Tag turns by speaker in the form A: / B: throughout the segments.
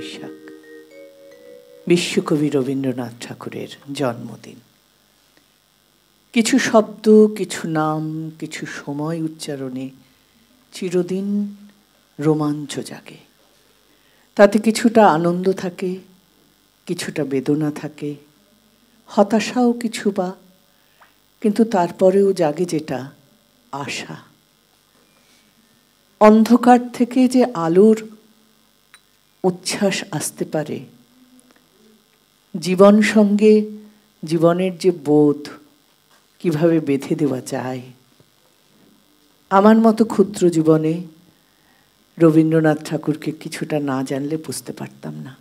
A: বৈশাখ বিশ্বকবি রবীন্দ্রনাথ ঠাকুরের জন্মদিন কিছু শব্দ কিছু নাম কিছু সময় উচ্চারণে চিরদিন রোমাঞ্চ জাগে তাতে কিছুটা আনন্দ থাকে কিছুটা বেদনা থাকে হতাশাও কিছু বা কিন্তু তারপরেও জাগে যেটা আশা অন্ধকার থেকে যে আলোর উচ্ছ্বাস আসতে পারে জীবন সঙ্গে জীবনের যে বোধ কিভাবে বেঁধে দেওয়া যায় আমার মতো ক্ষুদ্র জীবনে রবীন্দ্রনাথ ঠাকুরকে কিছুটা না জানলে বুঝতে পারতাম না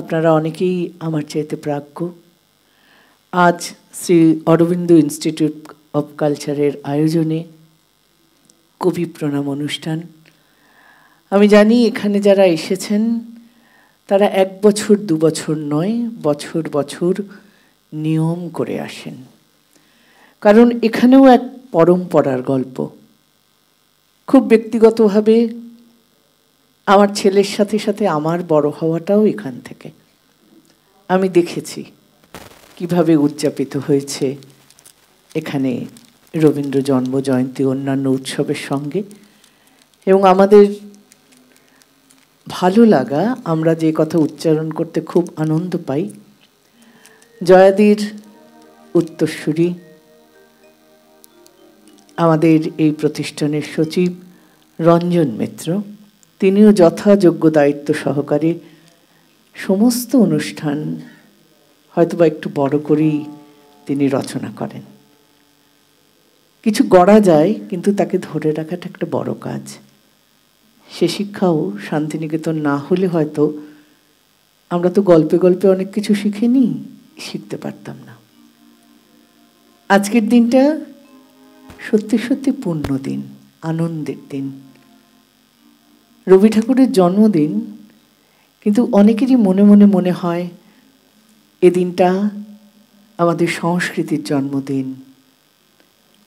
A: আপনারা অনেকেই আমার চাইতে প্রাজ্ঞ আজ শ্রী অরবিন্দ ইনস্টিটিউট অব কালচারের আয়োজনে কবি প্রণাম অনুষ্ঠান আমি জানি এখানে যারা এসেছেন তারা এক বছর দু বছর নয় বছর বছর নিয়ম করে আসেন কারণ এখানেও এক পরম্পরার গল্প খুব ব্যক্তিগতভাবে আমার ছেলের সাথে সাথে আমার বড় হওয়াটাও এখান থেকে আমি দেখেছি কিভাবে উদযাপিত হয়েছে এখানে রবীন্দ্র জন্ম জয়ন্তী অন্যান্য উৎসবের সঙ্গে এবং আমাদের ভালো লাগা আমরা যে কথা উচ্চারণ করতে খুব আনন্দ পাই জয়াদির উত্তরসূরি আমাদের এই প্রতিষ্ঠানের সচিব রঞ্জন মিত্র তিনিও যথাযোগ্য দায়িত্ব সহকারে সমস্ত অনুষ্ঠান হয়তোবা একটু বড় করেই তিনি রচনা করেন কিছু গড়া যায় কিন্তু তাকে ধরে রাখাটা একটা বড় কাজ সে শিক্ষাও শান্তিনিকেতন না হলে হয়তো আমরা তো গল্পে গল্পে অনেক কিছু শিখিনি শিখতে পারতাম না আজকের দিনটা সত্যি সত্যি পূর্ণ দিন আনন্দের দিন রবি ঠাকুরের জন্মদিন কিন্তু অনেকেরই মনে মনে মনে হয় এ দিনটা আমাদের সংস্কৃতির জন্মদিন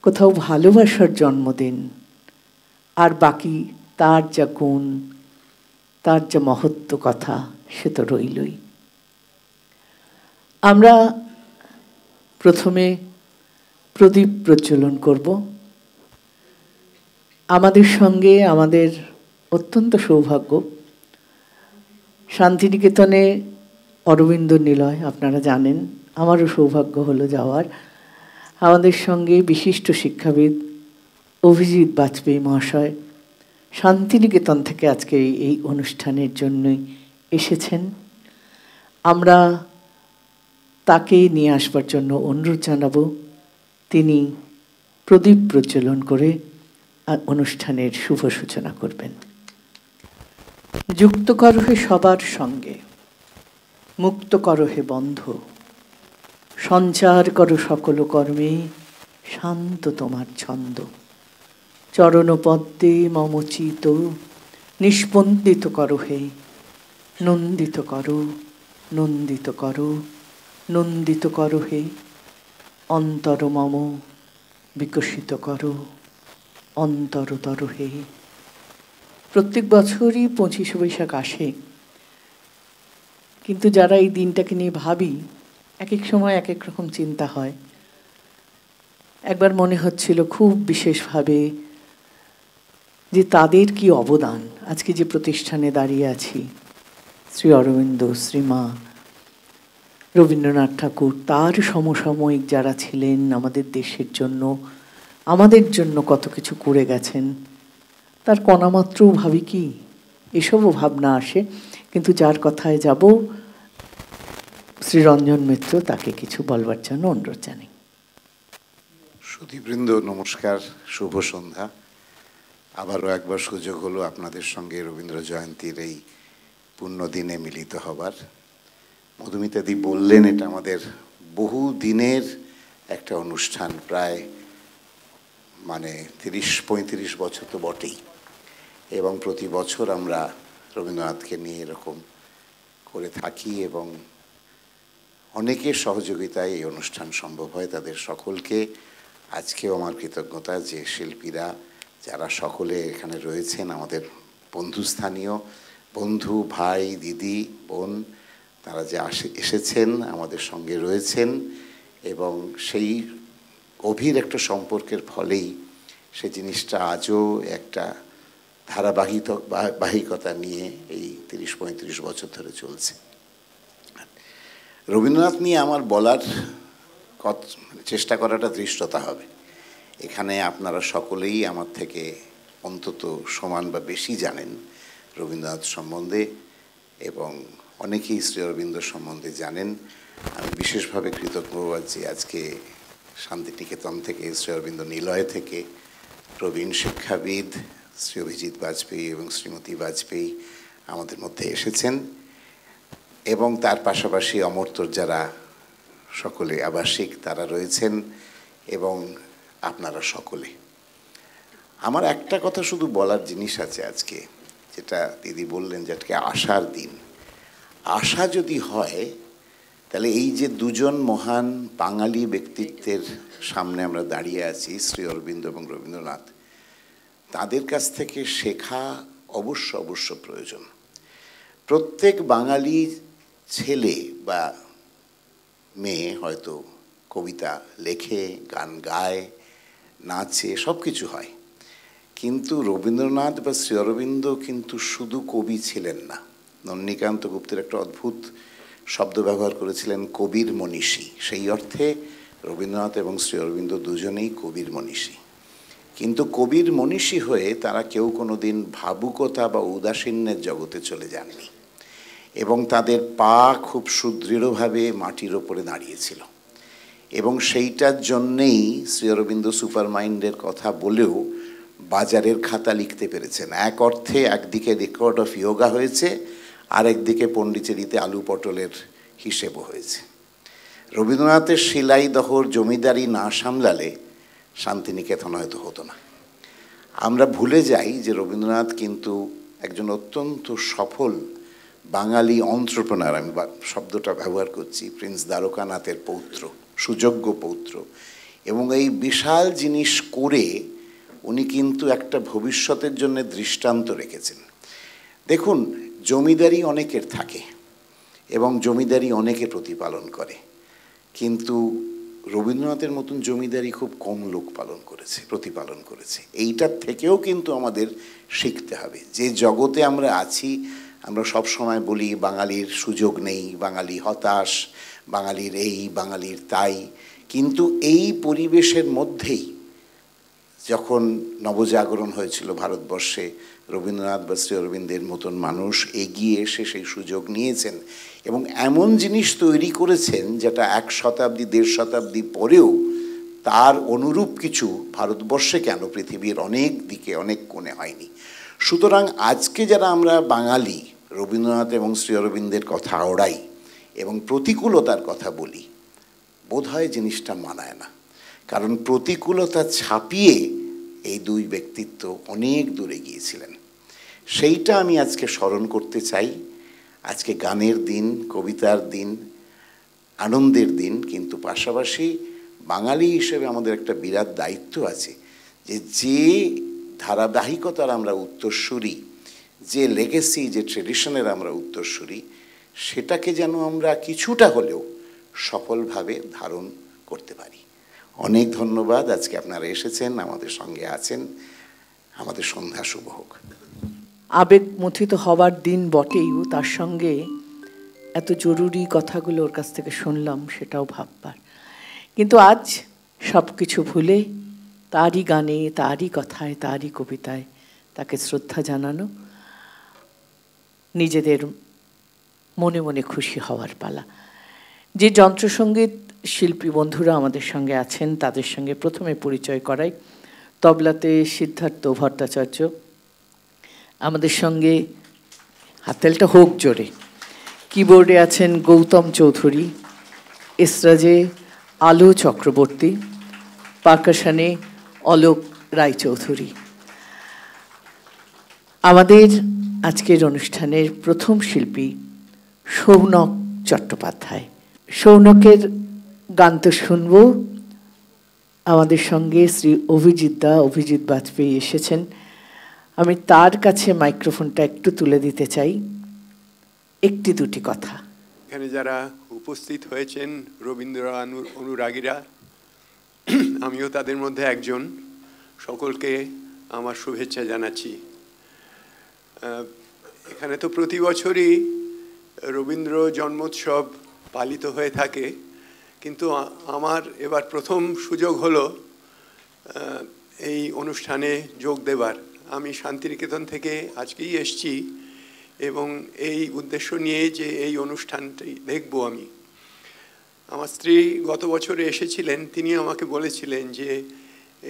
A: কোথাও ভালোবাসার জন্মদিন আর বাকি তার যা গুণ তার যা মহত্ব কথা সে তো রইলই আমরা প্রথমে প্রদীপ প্রচলন করব আমাদের সঙ্গে আমাদের অত্যন্ত সৌভাগ্য শান্তিনিকেতনে অরবিন্দ নিলয় আপনারা জানেন আমারও সৌভাগ্য হলো যাওয়ার আমাদের সঙ্গে বিশিষ্ট শিক্ষাবিদ অভিজিৎ বাজপেয়ী মহাশয় শান্তিনিকেতন থেকে আজকে এই অনুষ্ঠানের জন্যই এসেছেন আমরা তাকে নিয়ে আসবার জন্য অনুরোধ জানাব তিনি প্রদীপ প্রজ্বলন করে অনুষ্ঠানের শুভ সূচনা করবেন যুক্ত করহে সবার সঙ্গে মুক্ত করহে বন্ধ সঞ্চার করো সকল কর্মে শান্ত তোমার ছন্দ চরণপদ্মে মমচিত নিষ্পন্দিত করো হে নন্দিত করো নন্দিত করো নন্দিত করো হে অন্তর মম বিকশিত করো অন্তরতর হে প্রত্যেক বছরই পঁচিশে বৈশাখ আসে কিন্তু যারা এই দিনটাকে নিয়ে ভাবি এক এক সময় এক এক রকম চিন্তা হয় একবার মনে হচ্ছিল খুব বিশেষভাবে যে তাদের কি অবদান আজকে যে প্রতিষ্ঠানে দাঁড়িয়ে আছি শ্রী অরবিন্দ শ্রীমা রবীন্দ্রনাথ ঠাকুর তার সমসাময়িক যারা ছিলেন আমাদের দেশের জন্য আমাদের জন্য কত কিছু করে গেছেন তার কণামাত্রও ভাবি কি এসবও ভাবনা আসে কিন্তু যার কথায় যাব শ্রীরঞ্জন মিত্র তাকে কিছু বলবার জন্য অনুরোধ জানি
B: সুধীবৃন্দ নমস্কার শুভ সন্ধ্যা আবারও একবার সুযোগ হলো আপনাদের সঙ্গে রবীন্দ্র জয়ন্তীর এই পুণ্যদিনে মিলিত হবার মধুমিতাদি বললেন এটা আমাদের বহু দিনের একটা অনুষ্ঠান প্রায় মানে তিরিশ পঁয়ত্রিশ বছর তো বটেই এবং প্রতি বছর আমরা রবীন্দ্রনাথকে নিয়ে এরকম করে থাকি এবং অনেকের সহযোগিতায় এই অনুষ্ঠান সম্ভব হয় তাদের সকলকে আজকেও আমার কৃতজ্ঞতা যে শিল্পীরা যারা সকলে এখানে রয়েছেন আমাদের বন্ধুস্থানীয় বন্ধু ভাই দিদি বোন তারা যে আসে এসেছেন আমাদের সঙ্গে রয়েছেন এবং সেই গভীর একটা সম্পর্কের ফলেই সে জিনিসটা আজও একটা ধারাবাহিত বাহিকতা নিয়ে এই তিরিশ পঁয়ত্রিশ বছর ধরে চলছে রবীন্দ্রনাথ নিয়ে আমার বলার মানে চেষ্টা করাটা দৃষ্টতা হবে এখানে আপনারা সকলেই আমার থেকে অন্তত সমান বা বেশি জানেন রবীন্দ্রনাথ সম্বন্ধে এবং অনেকেই শ্রী অরবিন্দ সম্বন্ধে জানেন আমি বিশেষভাবে কৃতজ্ঞ যে আজকে শান্তিনিকেতন থেকে শ্রী অরবিন্দ নিলয় থেকে প্রবীণ শিক্ষাবিদ শ্রী অভিজিৎ বাজপেয়ী এবং শ্রীমতী বাজপেয়ী আমাদের মধ্যে এসেছেন এবং তার পাশাপাশি অমর্তর যারা সকলে আবাসিক তারা রয়েছেন এবং আপনারা সকলে আমার একটা কথা শুধু বলার জিনিস আছে আজকে যেটা দিদি বললেন যে আজকে আশার দিন আশা যদি হয় তাহলে এই যে দুজন মহান বাঙালি ব্যক্তিত্বের সামনে আমরা দাঁড়িয়ে আছি শ্রী অরবিন্দ এবং রবীন্দ্রনাথ তাদের কাছ থেকে শেখা অবশ্য অবশ্য প্রয়োজন প্রত্যেক বাঙালি ছেলে বা মেয়ে হয়তো কবিতা লেখে গান গায় নাচে সব কিছু হয় কিন্তু রবীন্দ্রনাথ বা শ্রী অরবিন্দ কিন্তু শুধু কবি ছিলেন না নন্দীকান্ত গুপ্তের একটা অদ্ভুত শব্দ ব্যবহার করেছিলেন কবির মনীষী সেই অর্থে রবীন্দ্রনাথ এবং শ্রী অরবিন্দ দুজনেই কবির মনীষী কিন্তু কবির মনীষী হয়ে তারা কেউ কোনো দিন ভাবুকতা বা উদাসীন্যের জগতে চলে যাননি এবং তাদের পা খুব সুদৃঢ়ভাবে মাটির ওপরে দাঁড়িয়েছিল এবং সেইটার জন্যেই শ্রী অরবিন্দ সুপার মাইন্ডের কথা বলেও বাজারের খাতা লিখতে পেরেছেন এক অর্থে একদিকে রেকর্ড অফ ইয়োগা হয়েছে আরেকদিকে পণ্ডিচেরিতে আলু পটলের হিসেবও হয়েছে রবীন্দ্রনাথের শিলাই দহর জমিদারি না সামলালে শান্তিনিকেতন হয়তো হতো না আমরা ভুলে যাই যে রবীন্দ্রনাথ কিন্তু একজন অত্যন্ত সফল বাঙালি অন্ত্রপ্রনার আমি শব্দটা ব্যবহার করছি প্রিন্স দ্বারকানাথের পৌত্র সুযোগ্য পৌত্র এবং এই বিশাল জিনিস করে উনি কিন্তু একটা ভবিষ্যতের জন্য দৃষ্টান্ত রেখেছেন দেখুন জমিদারি অনেকের থাকে এবং জমিদারি অনেকে প্রতিপালন করে কিন্তু রবীন্দ্রনাথের মতন জমিদারি খুব কম লোক পালন করেছে প্রতিপালন করেছে এইটার থেকেও কিন্তু আমাদের শিখতে হবে যে জগতে আমরা আছি আমরা সব সময় বলি বাঙালির সুযোগ নেই বাঙালি হতাশ বাঙালির এই বাঙালির তাই কিন্তু এই পরিবেশের মধ্যেই যখন নবজাগরণ হয়েছিল ভারতবর্ষে রবীন্দ্রনাথ বা শ্রী অরবিন্দের মতন মানুষ এগিয়ে এসে সেই সুযোগ নিয়েছেন এবং এমন জিনিস তৈরি করেছেন যেটা এক শতাব্দী দেড় শতাব্দী পরেও তার অনুরূপ কিছু ভারতবর্ষে কেন পৃথিবীর অনেক দিকে অনেক কোণে হয়নি সুতরাং আজকে যারা আমরা বাঙালি রবীন্দ্রনাথ এবং শ্রী অরবিন্দের কথা ওড়াই এবং প্রতিকূলতার কথা বলি বোধ হয় জিনিসটা মানায় না কারণ প্রতিকূলতা ছাপিয়ে এই দুই ব্যক্তিত্ব অনেক দূরে গিয়েছিলেন সেইটা আমি আজকে স্মরণ করতে চাই আজকে গানের দিন কবিতার দিন আনন্দের দিন কিন্তু পাশাপাশি বাঙালি হিসেবে আমাদের একটা বিরাট দায়িত্ব আছে যে যে ধারাবাহিকতার আমরা উত্তরসূরি
C: যে লেগেসি
B: যে ট্রেডিশনের আমরা উত্তরসূরি সেটাকে যেন আমরা কিছুটা হলেও সফলভাবে ধারণ করতে পারি অনেক ধন্যবাদ আজকে আপনারা এসেছেন আমাদের সঙ্গে আছেন আমাদের সন্ধ্যা শুভ হোক
A: মথিত হওয়ার দিন বটেই তার সঙ্গে এত জরুরি কথাগুলো ওর কাছ থেকে শুনলাম সেটাও ভাববার কিন্তু আজ সব কিছু ভুলে তারই গানে তারই কথায় তারই কবিতায় তাকে শ্রদ্ধা জানানো নিজেদের মনে মনে খুশি হওয়ার পালা যে যন্ত্রসঙ্গীত শিল্পী বন্ধুরা আমাদের সঙ্গে আছেন তাদের সঙ্গে প্রথমে পরিচয় করাই তবলাতে সিদ্ধার্থ ভট্টাচার্য আমাদের সঙ্গে হাতেলটা হোক জোরে কিবোর্ডে আছেন গৌতম চৌধুরী এসরাজে আলো চক্রবর্তী পাকাশানে অলোক রায়চৌধুরী আমাদের আজকের অনুষ্ঠানের প্রথম শিল্পী সৌনক চট্টোপাধ্যায় সৌনকের গান তো শুনব আমাদের সঙ্গে শ্রী অভিজিৎ দা অভিজিৎ বাজপেয়ী এসেছেন আমি তার কাছে মাইক্রোফোনটা একটু তুলে দিতে চাই একটি দুটি কথা
C: এখানে যারা উপস্থিত হয়েছেন রবীন্দ্র অনুরাগীরা আমিও তাদের মধ্যে একজন সকলকে আমার শুভেচ্ছা জানাচ্ছি এখানে তো প্রতি বছরই রবীন্দ্র জন্মোৎসব পালিত হয়ে থাকে কিন্তু আমার এবার প্রথম সুযোগ হলো এই অনুষ্ঠানে যোগ দেবার আমি শান্তিনিকেতন থেকে আজকেই এসছি এবং এই উদ্দেশ্য নিয়ে যে এই অনুষ্ঠানটি দেখব আমি আমার স্ত্রী গত বছরে এসেছিলেন তিনি আমাকে বলেছিলেন যে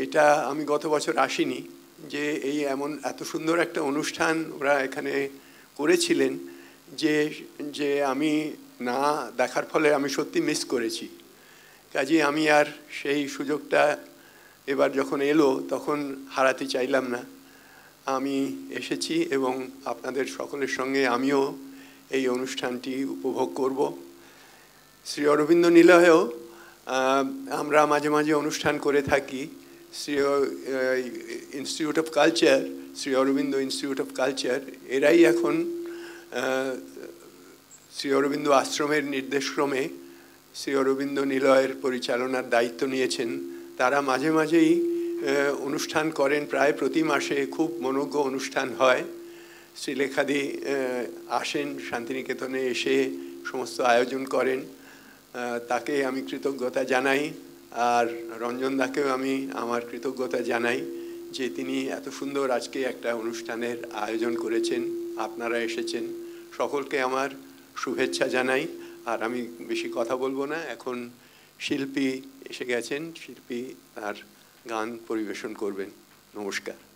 C: এটা আমি গত বছর আসিনি যে এই এমন এত সুন্দর একটা অনুষ্ঠান ওরা এখানে করেছিলেন যে যে আমি না দেখার ফলে আমি সত্যি মিস করেছি কাজে আমি আর সেই সুযোগটা এবার যখন এলো তখন হারাতে চাইলাম না আমি এসেছি এবং আপনাদের সকলের সঙ্গে আমিও এই অনুষ্ঠানটি উপভোগ করব শ্রী অরবিন্দ নিলয়েও আমরা মাঝে মাঝে অনুষ্ঠান করে থাকি Sri institute of culture Sri Aurobindo institute of culture এরাই এখন শ্রী অরবিন্দ আশ্রমের নির্দেশক্রমে শ্রী অরবিন্দ নিলয়ের পরিচালনার দায়িত্ব নিয়েছেন তারা মাঝে মাঝেই অনুষ্ঠান করেন প্রায় প্রতি মাসে খুব মনোজ্ঞ অনুষ্ঠান হয় শ্রীলেখাদি আসেন শান্তিনিকেতনে এসে সমস্ত আয়োজন করেন তাকে আমি কৃতজ্ঞতা জানাই আর রঞ্জনদাকেও আমি আমার কৃতজ্ঞতা জানাই যে তিনি এত সুন্দর আজকে একটা অনুষ্ঠানের আয়োজন করেছেন আপনারা এসেছেন সকলকে আমার শুভেচ্ছা জানাই আর আমি বেশি কথা বলবো না এখন শিল্পী এসে গেছেন শিল্পী তার গান পরিবেশন করবেন নমস্কার